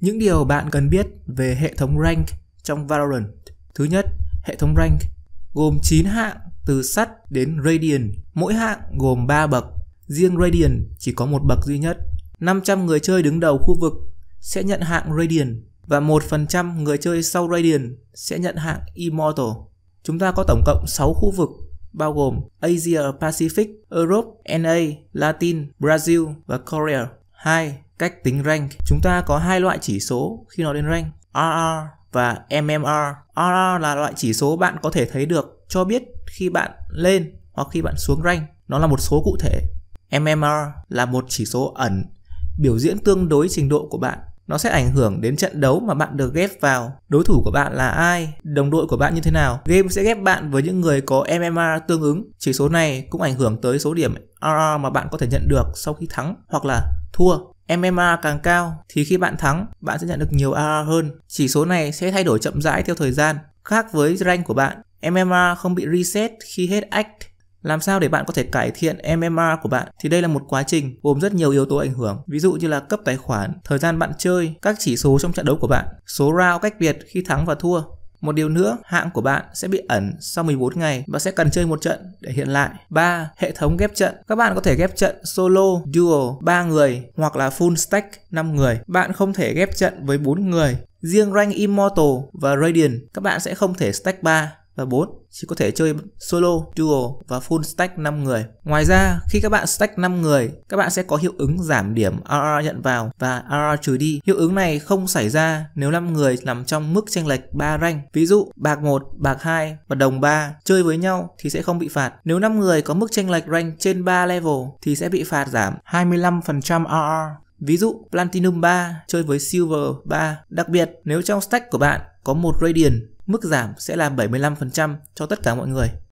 Những điều bạn cần biết về hệ thống rank trong Valorant. Thứ nhất, hệ thống rank gồm 9 hạng từ sắt đến Radiant, mỗi hạng gồm 3 bậc, riêng Radiant chỉ có một bậc duy nhất. 500 người chơi đứng đầu khu vực sẽ nhận hạng Radiant và 1% người chơi sau Radiant sẽ nhận hạng Immortal. Chúng ta có tổng cộng 6 khu vực bao gồm Asia Pacific, Europe, NA, Latin, Brazil và Korea. 2. Cách tính rank, chúng ta có hai loại chỉ số khi nói đến rank, RR và MMR. RR là loại chỉ số bạn có thể thấy được cho biết khi bạn lên hoặc khi bạn xuống rank. Nó là một số cụ thể. MMR là một chỉ số ẩn biểu diễn tương đối trình độ của bạn. Nó sẽ ảnh hưởng đến trận đấu mà bạn được ghép vào, đối thủ của bạn là ai, đồng đội của bạn như thế nào. Game sẽ ghép bạn với những người có MMR tương ứng. Chỉ số này cũng ảnh hưởng tới số điểm RR mà bạn có thể nhận được sau khi thắng hoặc là thua. MMA càng cao thì khi bạn thắng, bạn sẽ nhận được nhiều AR hơn. Chỉ số này sẽ thay đổi chậm rãi theo thời gian. Khác với rank của bạn, MMR không bị reset khi hết act. Làm sao để bạn có thể cải thiện MMR của bạn thì đây là một quá trình gồm rất nhiều yếu tố ảnh hưởng, ví dụ như là cấp tài khoản, thời gian bạn chơi, các chỉ số trong trận đấu của bạn, số round cách biệt khi thắng và thua, một điều nữa, hạng của bạn sẽ bị ẩn sau 14 ngày và sẽ cần chơi một trận để hiện lại. 3. Hệ thống ghép trận. Các bạn có thể ghép trận solo, duo 3 người hoặc là full stack 5 người. Bạn không thể ghép trận với 4 người. Riêng rank Immortal và Radiant, các bạn sẽ không thể stack 3 và 4. Chỉ có thể chơi solo, duo và full stack 5 người. Ngoài ra, khi các bạn stack 5 người, các bạn sẽ có hiệu ứng giảm điểm RR nhận vào và RR trừ đi. Hiệu ứng này không xảy ra nếu 5 người nằm trong mức chênh lệch 3 rank. Ví dụ, bạc 1, bạc 2 và đồng 3 chơi với nhau thì sẽ không bị phạt. Nếu 5 người có mức chênh lệch rank trên 3 level thì sẽ bị phạt giảm 25% RR. Ví dụ Platinum 3 chơi với Silver 3. Đặc biệt nếu trong stack của bạn có một Radiant Mức giảm sẽ là 75% cho tất cả mọi người.